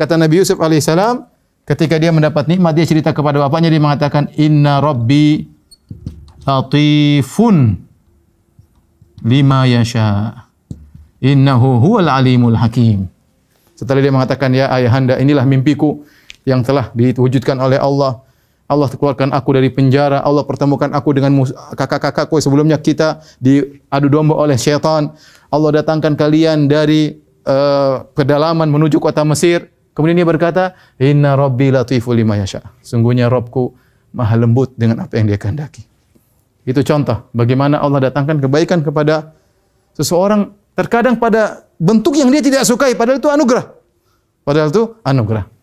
Kata Nabi Yusuf alaihissalam, ketika dia mendapat nikmat, dia cerita kepada bapaknya, dia mengatakan, Inna Rabbi latifun lima yasha. Innahu huwal alimul hakim. Setelah dia mengatakan, Ya ayahanda, inilah mimpiku yang telah diwujudkan oleh Allah. Allah keluarkan aku dari penjara, Allah pertemukan aku dengan kakak-kakakku sebelumnya kita diadu domba oleh syaitan. Allah datangkan kalian dari uh, pedalaman menuju kota Mesir. Kemudian dia berkata, Inna Robbi latifu lima yasha. Sungguhnya Robku maha lembut dengan apa yang dia kehendaki. Itu contoh bagaimana Allah datangkan kebaikan kepada seseorang terkadang pada bentuk yang dia tidak sukai. Padahal itu anugerah. Padahal itu anugerah.